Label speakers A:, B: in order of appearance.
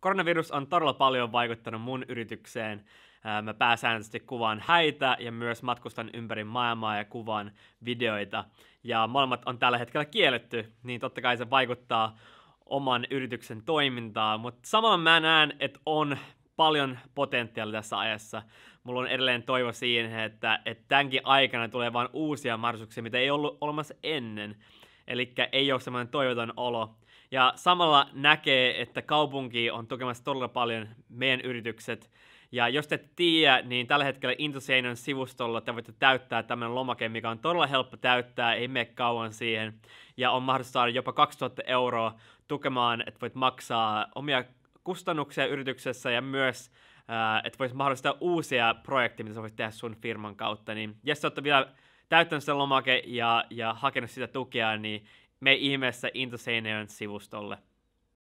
A: Koronavirus on todella paljon vaikuttanut mun yritykseen. Mä pääsääntöisesti kuvaan häitä ja myös matkustan ympäri maailmaa ja kuvaan videoita. Ja molemmat on tällä hetkellä kielletty, niin totta kai se vaikuttaa oman yrityksen toimintaan. Mutta samalla mä näen, että on paljon potentiaalia tässä ajassa. Mulla on edelleen toivo siihen, että, että tämänkin aikana tulee vain uusia mahdollisuuksia, mitä ei ollut olemassa ennen. Eli ei ole semmoinen toivoton olo, ja samalla näkee, että kaupunki on tukemassa todella paljon meidän yritykset. Ja jos te et tiedä, niin tällä hetkellä Intoseinon sivustolla te voitte täyttää tämän lomake, mikä on todella helppo täyttää, ei mene kauan siihen. Ja on mahdollista saada jopa 2000 euroa tukemaan, että voit maksaa omia kustannuksia yrityksessä ja myös että voisi mahdollistaa uusia projekteja, mitä sä voisit tehdä sun firman kautta. Niin jos sä olette vielä täyttänyt sen lomake ja, ja hakenut sitä tukea, niin me ihmeessä Interseneon sivustolle.